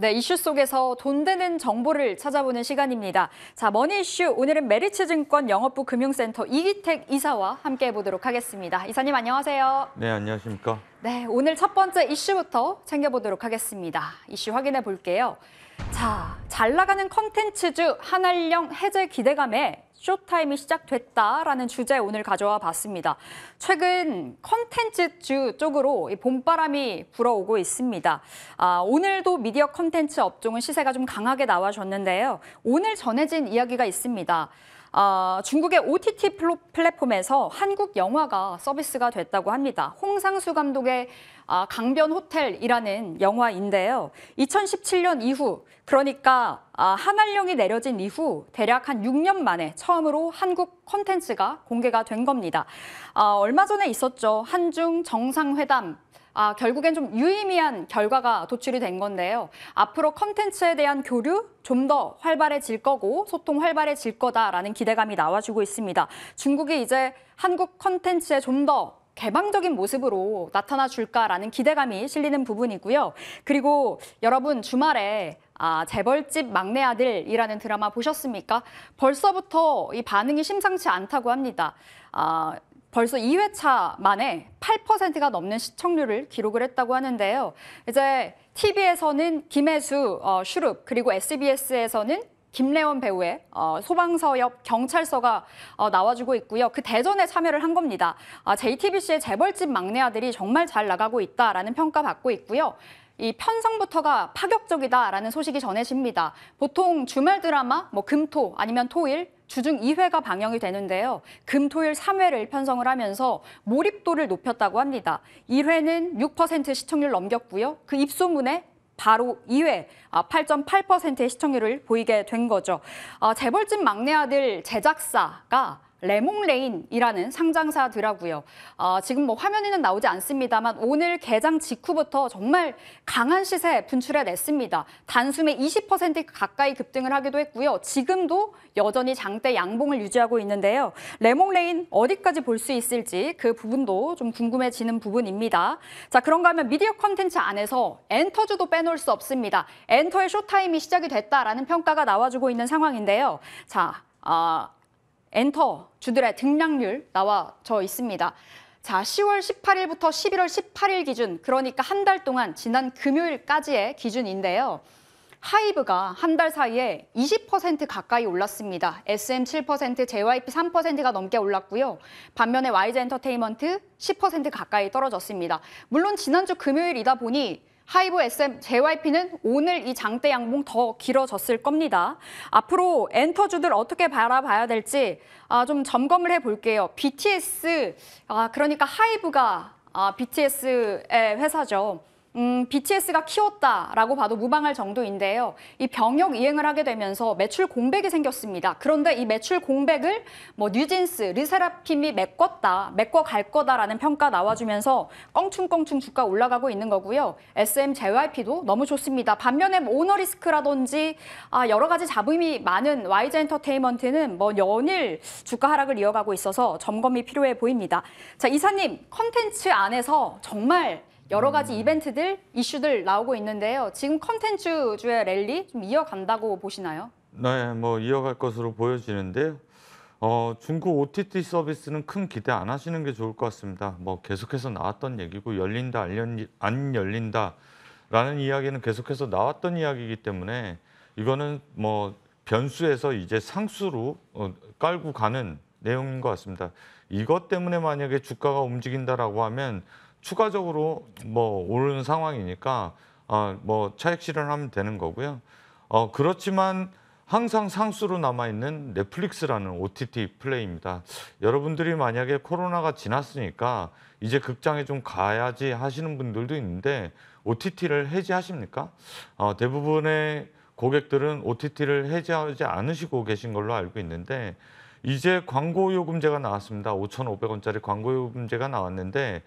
네, 이슈 속에서 돈 되는 정보를 찾아보는 시간입니다. 자, 머니 이슈 오늘은 메리츠증권 영업부 금융센터 이기택 이사와 함께 해보도록 하겠습니다. 이사님 안녕하세요. 네, 안녕하십니까. 네, 오늘 첫 번째 이슈부터 챙겨보도록 하겠습니다. 이슈 확인해 볼게요. 자, 잘 나가는 컨텐츠주 한알령 해제 기대감에 쇼타임이 시작됐다라는 주제 오늘 가져와 봤습니다. 최근 컨텐츠주 쪽으로 봄바람이 불어오고 있습니다. 아, 오늘도 미디어 컨텐츠 업종은 시세가 좀 강하게 나와줬는데요. 오늘 전해진 이야기가 있습니다. 아, 중국의 OTT 플랫폼에서 한국 영화가 서비스가 됐다고 합니다. 홍상수 감독의 아, 강변 호텔이라는 영화인데요. 2017년 이후 그러니까 아, 한한령이 내려진 이후 대략 한 6년 만에 처음으로 한국 콘텐츠가 공개가 된 겁니다. 아, 얼마 전에 있었죠. 한중 정상회담 아, 결국엔 좀 유의미한 결과가 도출이 된 건데요. 앞으로 컨텐츠에 대한 교류 좀 더 활발해질 거고 소통 활발해질 거다라는 기대감이 나와주고 있습니다. 중국이 이제 한국 컨텐츠에 좀더 개방적인 모습으로 나타나 줄까라는 기대감이 실리는 부분이고요. 그리고 여러분 주말에 아, 재벌집 막내 아들이라는 드라마 보셨습니까? 벌써부터 이 반응이 심상치 않다고 합니다. 아, 벌써 2회차 만에 8%가 넘는 시청률을 기록을 했다고 하는데요. 이제 TV에서는 김혜수, 어, 슈룹, 그리고 SBS에서는 김래원 배우의 어, 소방서 옆 경찰서가 어, 나와주고 있고요. 그 대전에 참여를 한 겁니다. 아, JTBC의 재벌집 막내 아들이 정말 잘 나가고 있다라는 평가받고 있고요. 이 편성부터가 파격적이다라는 소식이 전해집니다. 보통 주말 드라마, 뭐 금토 아니면 토일, 주중 2회가 방영이 되는데요. 금, 토, 일 3회를 편성을 하면서 몰입도를 높였다고 합니다. 1회는 6% 시청률 넘겼고요. 그 입소문에 바로 2회 8.8%의 아, 시청률을 보이게 된 거죠. 아, 재벌집 막내 아들 제작사가 레몽레인이라는 상장사더라고요. 아, 지금 뭐 화면에는 나오지 않습니다만 오늘 개장 직후부터 정말 강한 시세 분출해 냈습니다. 단숨에 20% 가까이 급등을 하기도 했고요. 지금도 여전히 장대 양봉을 유지하고 있는데요. 레몽레인 어디까지 볼 수 있을지 그 부분도 좀 궁금해지는 부분입니다. 자, 그런가 하면 미디어 컨텐츠 안에서 엔터주도 빼놓을 수 없습니다. 엔터의 쇼타임이 시작이 됐다라는 평가가 나와주고 있는 상황인데요. 자, 아, 엔터 주들의 등락률 나와져 있습니다. 자, 10월 18일부터 11월 18일 기준, 그러니까 한 달 동안 지난 금요일까지의 기준인데요. 하이브가 한 달 사이에 20% 가까이 올랐습니다. SM 7%, JYP 3%가 넘게 올랐고요. 반면에 YG 엔터테인먼트 10% 가까이 떨어졌습니다. 물론 지난주 금요일이다 보니 하이브 SM JYP는 오늘 이 장대 양봉 더 길어졌을 겁니다. 앞으로 엔터주들 어떻게 바라봐야 될지 아, 좀 점검을 해볼게요. BTS, 아, 그러니까 하이브가 아, BTS의 회사죠. 음, BTS가 키웠다라고 봐도 무방할 정도인데요. 이 병역 이행을 하게 되면서 매출 공백이 생겼습니다. 그런데 이 매출 공백을 뭐 뉴진스, 르세라핌이 메꿨다, 메꿔갈 거다라는 평가 나와주면서 껑충껑충 주가 올라가고 있는 거고요. SM JYP도 너무 좋습니다. 반면에 뭐 오너리스크라든지 아, 여러 가지 잡음이 많은 YG 엔터테인먼트는 뭐 연일 주가 하락을 이어가고 있어서 점검이 필요해 보입니다. 자 이사님 컨텐츠 안에서 정말 여러 가지 이벤트들, 이슈들 나오고 있는데요. 지금 컨텐츠 주의 랠리 좀 이어간다고 보시나요? 네, 뭐 이어갈 것으로 보여지는데요. 어, 중국 OTT 서비스는 큰 기대 안 하시는 게 좋을 것 같습니다. 뭐 계속해서 나왔던 얘기고 열린다, 안 열린다라는 이야기는 계속해서 나왔던 이야기이기 때문에 이거는 뭐 변수에서 이제 상수로 어, 깔고 가는 내용인 것 같습니다. 이것 때문에 만약에 주가가 움직인다라고 하면 추가적으로 뭐 오른 상황이니까 어, 뭐 차익 실현하면 되는 거고요. 어, 그렇지만 항상 상수로 남아있는 넷플릭스라는 OTT 플레이입니다. 여러분들이 만약에 코로나가 지났으니까 이제 극장에 좀 가야지 하시는 분들도 있는데 OTT를 해지하십니까? 어, 대부분의 고객들은 OTT를 해지하지 않으시고 계신 걸로 알고 있는데 이제 광고 요금제가 나왔습니다. 5,500원짜리 광고 요금제가 나왔는데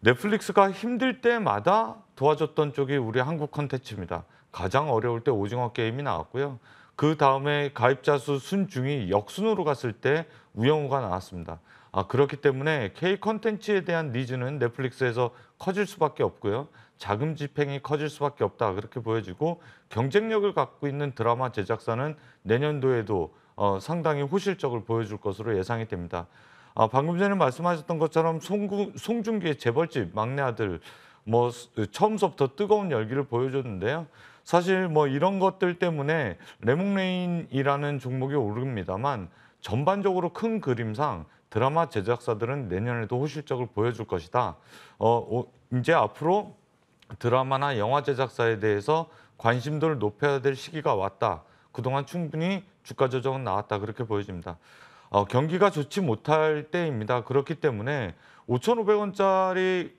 넷플릭스가 힘들 때마다 도와줬던 쪽이 우리 한국 컨텐츠입니다. 가장 어려울 때 오징어 게임이 나왔고요. 그 다음에 가입자 수 순중이 역순으로 갔을 때 우영우가 나왔습니다. 아, 그렇기 때문에 K 컨텐츠에 대한 니즈는 넷플릭스에서 커질 수밖에 없고요. 자금 집행이 커질 수밖에 없다 그렇게 보여지고 경쟁력을 갖고 있는 드라마 제작사는 내년도에도 어, 상당히 호실적을 보여줄 것으로 예상이 됩니다. 아, 방금 전에 말씀하셨던 것처럼 송중기의 재벌집 막내 아들 뭐 처음서부터 뜨거운 열기를 보여줬는데요. 사실 뭐 이런 것들 때문에 레몽레인이라는 종목이 오릅니다만 전반적으로 큰 그림상 드라마 제작사들은 내년에도 호실적을 보여줄 것이다. 어, 이제 앞으로 드라마나 영화 제작사에 대해서 관심도를 높여야 될 시기가 왔다. 그동안 충분히 주가 조정은 나왔다. 그렇게 보여집니다. 어, 경기가 좋지 못할 때입니다. 그렇기 때문에 5,500원짜리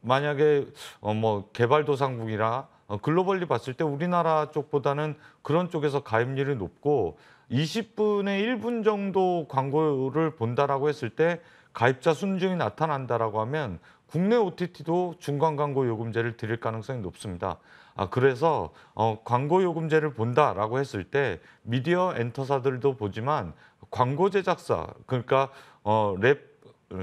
만약에 어, 뭐 개발도상국이라 어, 글로벌리 봤을 때 우리나라 쪽보다는 그런 쪽에서 가입률이 높고 20분에 1분 정도 광고를 본다라고 했을 때 가입자 순증이 나타난다라고 하면 국내 OTT도 중간 광고 요금제를 드릴 가능성이 높습니다. 아, 그래서 어, 광고 요금제를 본다라고 했을 때 미디어 엔터사들도 보지만 광고 제작사 그러니까 어 랩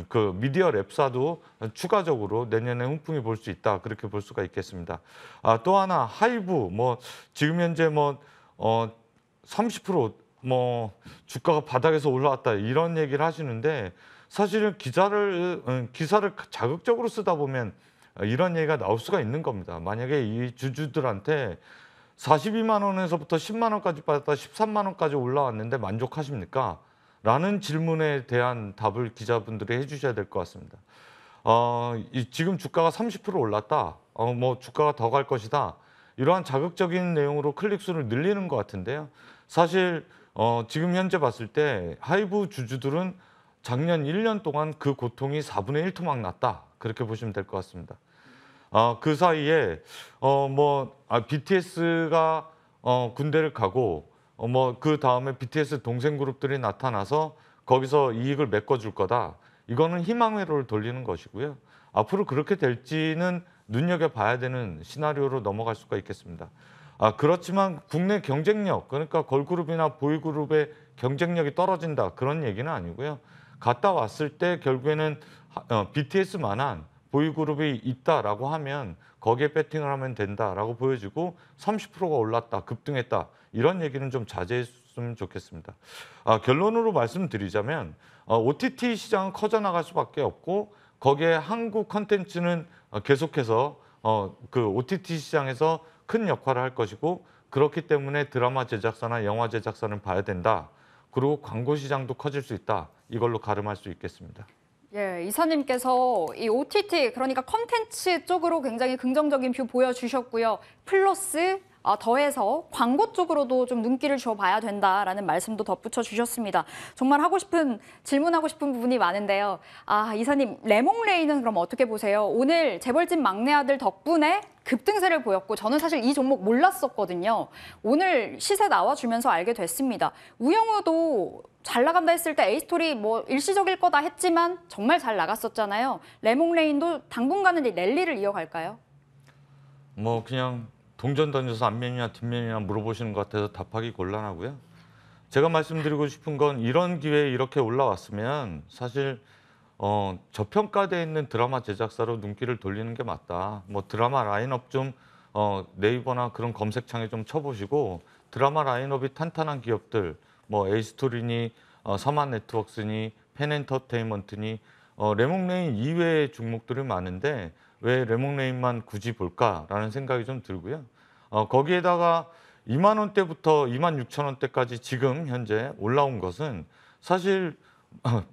그 미디어 랩사도 추가적으로 내년에 흥풍이볼 수 있다 그렇게 볼 수가 있겠습니다. 아, 또 하나 하이브 뭐 지금 현재 뭐어30%뭐 어, 뭐, 주가가 바닥에서 올라왔다 이런 얘기를 하시는데 사실은 기사를 음, 기사를 자극적으로 쓰다 보면 이런 얘기가 나올 수가 있는 겁니다. 만약에 이 주주들한테 42만 원에서부터 10만 원까지 빠졌다 13만 원까지 올라왔는데 만족하십니까? 라는 질문에 대한 답을 기자분들이 해주셔야 될 것 같습니다. 어, 이, 지금 주가가 30% 올랐다. 어, 뭐 주가가 더 갈 것이다. 이러한 자극적인 내용으로 클릭수를 늘리는 것 같은데요. 사실 어, 지금 현재 봤을 때 하이브 주주들은 작년 1년 동안 그 고통이 4분의 1토막 났다. 그렇게 보시면 될 것 같습니다. 아, 그 사이에 어, 뭐 아, BTS가 어, 군대를 가고 어, 뭐그 다음에 BTS 동생 그룹들이 나타나서 거기서 이익을 메꿔줄 거다. 이거는 희망 회로를 돌리는 것이고요. 앞으로 그렇게 될지는 눈여겨 봐야 되는 시나리오로 넘어갈 수가 있겠습니다. 아, 그렇지만 국내 경쟁력 그러니까 걸그룹이나 보이그룹의 경쟁력이 떨어진다 그런 얘기는 아니고요. 갔다 왔을 때 결국에는 어, BTS만한 보이그룹이 있다라고 하면 거기에 배팅을 하면 된다라고 보여지고 30%가 올랐다, 급등했다 이런 얘기는 좀 자제했으면 좋겠습니다. 아, 결론으로 말씀드리자면 어, OTT 시장은 커져나갈 수밖에 없고 거기에 한국 컨텐츠는 어, 계속해서 어, 그 OTT 시장에서 큰 역할을 할 것이고 그렇기 때문에 드라마 제작사나 영화 제작사는 봐야 된다. 그리고 광고 시장도 커질 수 있다. 이걸로 가름할 수 있겠습니다. 예, 이사님께서 이 OTT 그러니까 컨텐츠 쪽으로 굉장히 긍정적인 뷰 보여주셨고요. 플러스 아, 더해서 광고 쪽으로도 좀 눈길을 줘봐야 된다라는 말씀도 덧붙여 주셨습니다. 정말 하고 싶은 질문하고 싶은 부분이 많은데요. 아 이사님 레몽레이는 그럼 어떻게 보세요? 오늘 재벌집 막내 아들 덕분에 급등세를 보였고 저는 사실 이 종목 몰랐었거든요. 오늘 시세 나와주면서 알게 됐습니다. 우영우도 잘 나간다 했을 때 에이스토리 뭐 일시적일 거다 했지만 정말 잘 나갔었잖아요. 레몽레인도 당분간은 이 랠리를 이어갈까요? 뭐 그냥 동전 던져서 앞면이냐 뒷면이냐 물어보시는 것 같아서 답하기 곤란하고요. 제가 말씀드리고 싶은 건 이런 기회에 이렇게 올라왔으면 사실 어, 저평가돼 있는 드라마 제작사로 눈길을 돌리는 게 맞다. 뭐 드라마 라인업 좀 어, 네이버나 그런 검색창에 좀 쳐보시고 드라마 라인업이 탄탄한 기업들 뭐 에이스토리니 어, 서만 네트웍스니 팬엔터테인먼트니 어, 레몽레인 이외의 종목들이 많은데 왜 레몽레인만 굳이 볼까라는 생각이 좀 들고요. 어, 거기에다가 2만 원대부터 2만 6천 원대까지 지금 현재 올라온 것은 사실 어,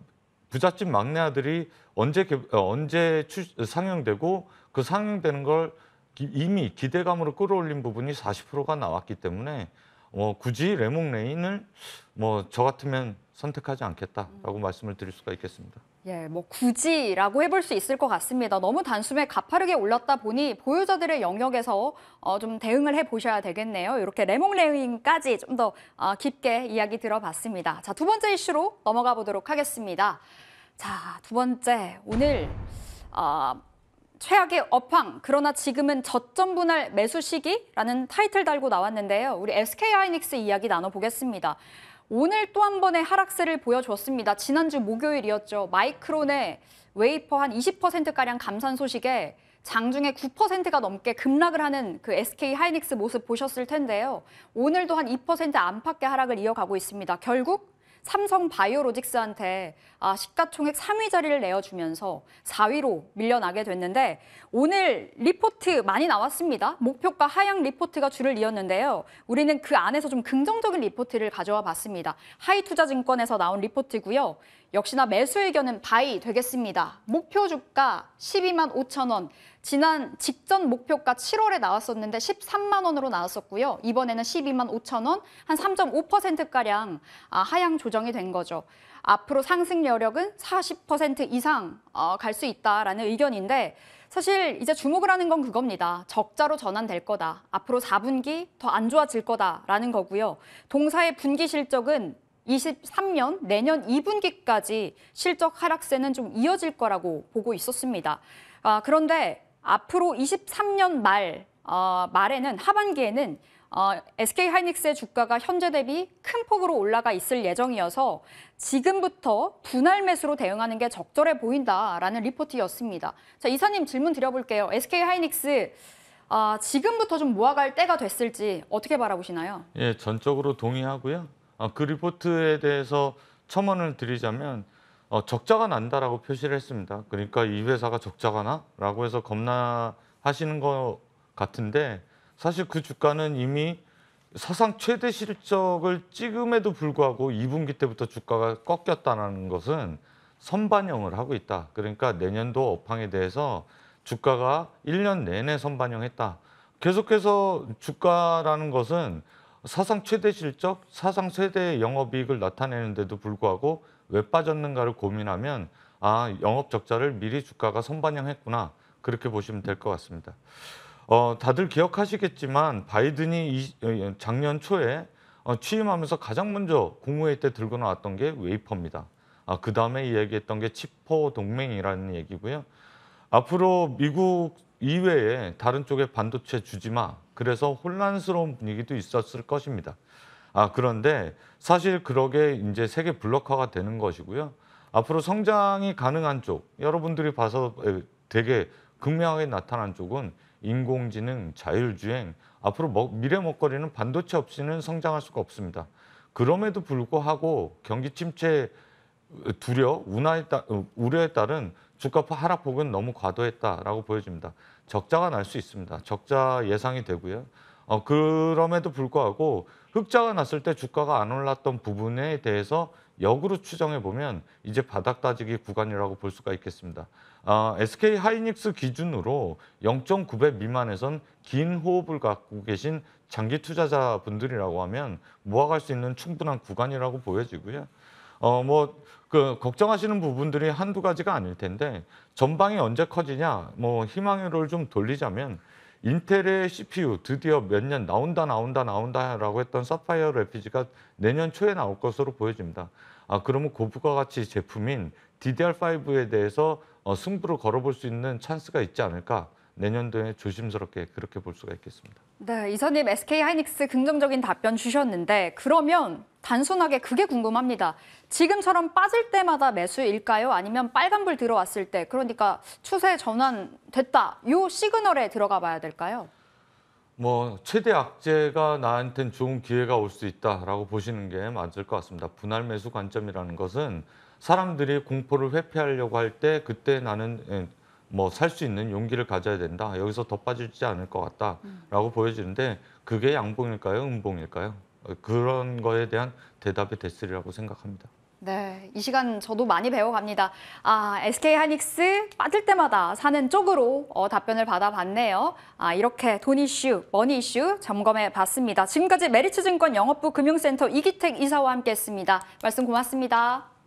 부잣집 막내 아들이 언제 어, 언제 추, 상영되고 그 상영되는 걸 기, 이미 기대감으로 끌어올린 부분이 40%가 나왔기 때문에 뭐 굳이 레몽 레인을 뭐 저 같으면 선택하지 않겠다라고 음. 말씀을 드릴 수가 있겠습니다. 예, 뭐 굳이라고 해볼 수 있을 것 같습니다. 너무 단숨에 가파르게 올랐다 보니 보유자들의 영역에서 어, 좀 대응을 해보셔야 되겠네요. 이렇게 레몽레인까지 좀더 어, 깊게 이야기 들어봤습니다. 자, 두 번째 이슈로 넘어가 보도록 하겠습니다. 자, 두 번째 오늘 어, 최악의 업황, 그러나 지금은 저점 분할 매수 시기라는 타이틀 달고 나왔는데요. 우리 SK 하이닉스 이야기 나눠보겠습니다. 오늘 또 한 번의 하락세를 보여줬습니다. 지난주 목요일이었죠. 마이크론의 웨이퍼 한 20%가량 감산 소식에 장중에 9%가 넘게 급락을 하는 그 SK 하이닉스 모습 보셨을 텐데요. 오늘도 한 2% 안팎의 하락을 이어가고 있습니다. 결국 삼성 바이오로직스한테 아, 시가총액 3위 자리를 내어주면서 4위로 밀려나게 됐는데 오늘 리포트 많이 나왔습니다. 목표가 하향 리포트가 줄을 이었는데요. 우리는 그 안에서 좀 긍정적인 리포트를 가져와 봤습니다. 하이투자증권에서 나온 리포트고요. 역시나 매수 의견은 바이 되겠습니다. 목표 주가 12만 5천 원. 지난 직전 목표가 7월에 나왔었는데 13만 원으로 나왔었고요. 이번에는 12만 5천 원, 한 3.5%가량 아, 하향 조정이 된 거죠. 앞으로 상승 여력은 40% 이상 어, 갈수 있다라는 의견인데 사실 이제 주목을 하는 건 그겁니다. 적자로 전환될 거다. 앞으로 4분기 더 안 좋아질 거다라는 거고요. 동사의 분기 실적은 23년 내년 2분기까지 실적 하락세는 좀 이어질 거라고 보고 있었습니다. 아, 그런데 앞으로 23년 말 어, 말에는 하반기에는 어, SK 하이닉스의 주가가 현재 대비 큰 폭으로 올라가 있을 예정이어서 지금부터 분할 매수로 대응하는 게 적절해 보인다라는 리포트였습니다. 자, 이사님 질문 드려볼게요. SK 하이닉스 아, 지금부터 좀 모아갈 때가 됐을지 어떻게 바라보시나요? 예, 전적으로 동의하고요. 어, 그 리포트에 대해서 첨언을 드리자면 어, 적자가 난다라고 표시를 했습니다. 그러니까 이 회사가 적자가 나라고 해서 겁나하시는 것 같은데 사실 그 주가는 이미 사상 최대 실적을 찍음에도 불구하고 2분기 때부터 주가가 꺾였다는 것은 선반영을 하고 있다. 그러니까 내년도 업황에 대해서 주가가 1년 내내 선반영했다. 계속해서 주가라는 것은 사상 최대 실적, 사상 최대 영업이익을 나타내는데도 불구하고 왜 빠졌는가를 고민하면 아 영업 적자를 미리 주가가 선반영했구나 그렇게 보시면 될 것 같습니다. 어, 다들 기억하시겠지만 바이든이 이, 어, 예, 작년 초에 어, 취임하면서 가장 먼저 국무회의 때 들고 나왔던 게 웨이퍼입니다. 아, 그 다음에 이기했던게 치포 동맹이라는 얘기고요. 앞으로 미국 이외에 다른 쪽에 반도체 주지 마 그래서 혼란스러운 분위기도 있었을 것입니다. 아, 그런데 사실 그러게 이제 세계 블록화가 되는 것이고요. 앞으로 성장이 가능한 쪽, 여러분들이 봐서 되게 극명하게 나타난 쪽은 인공지능, 자율주행, 앞으로 미래 먹거리는 반도체 없이는 성장할 수가 없습니다. 그럼에도 불구하고 경기 침체 어, 두려, 어, 우려에 따른 주가 하락폭은 너무 과도했다라고 보여집니다. 적자가 날 수 있습니다. 적자 예상이 되고요. 어, 그럼에도 불구하고 흑자가 났을 때 주가가 안 올랐던 부분에 대해서 역으로 추정해 보면 이제 바닥 따지기 구간이라고 볼 수가 있겠습니다. 어, SK 하이닉스 기준으로 0.9배 미만에선 긴 호흡을 갖고 계신 장기 투자자분들이라고 하면 모아갈 수 있는 충분한 구간이라고 보여지고요. 어, 뭐그 걱정하시는 부분들이 한두 가지가 아닐 텐데 전방이 언제 커지냐 뭐희망으로좀 돌리자면 인텔의 CPU 드디어 몇 년 나온다 나온다 나온다라고 했던 사파이어 레피지가 내년 초에 나올 것으로 보여집니다. 아 그러면 고부가 가치 제품인 DDR5에 대해서 어, 승부를 걸어볼 수 있는 찬스가 있지 않을까? 내년도에 조심스럽게 그렇게 볼 수가 있겠습니다. 네, 이사님 SK 하이닉스 긍정적인 답변 주셨는데 그러면 단순하게 그게 궁금합니다. 지금처럼 빠질 때마다 매수일까요? 아니면 빨간불 들어왔을 때 그러니까 추세 전환 됐다. 요 시그널에 들어가 봐야 될까요? 뭐 최대 악재가 나한텐 좋은 기회가 올 수 있다라고 보시는 게 맞을 것 같습니다. 분할 매수 관점이라는 것은 사람들이 공포를 회피하려고 할 때 그때 나는 예, 뭐살수 있는 용기를 가져야 된다. 여기서 더 빠지지 않을 것 같다라고 음. 보여지는데 그게 양봉일까요, 음봉일까요? 어, 그런 거에 대한 대답이 됐으리라고 생각합니다. 네, 이 시간 저도 많이 배워갑니다. 아, SK 하닉스 빠질 때마다 사는 쪽으로 어, 답변을 받아봤네요. 아, 이렇게 돈 이슈, 머니 이슈 점검해봤습니다. 지금까지 메리츠증권 영업부 금융센터 이기택 이사와 함께했습니다. 말씀 고맙습니다.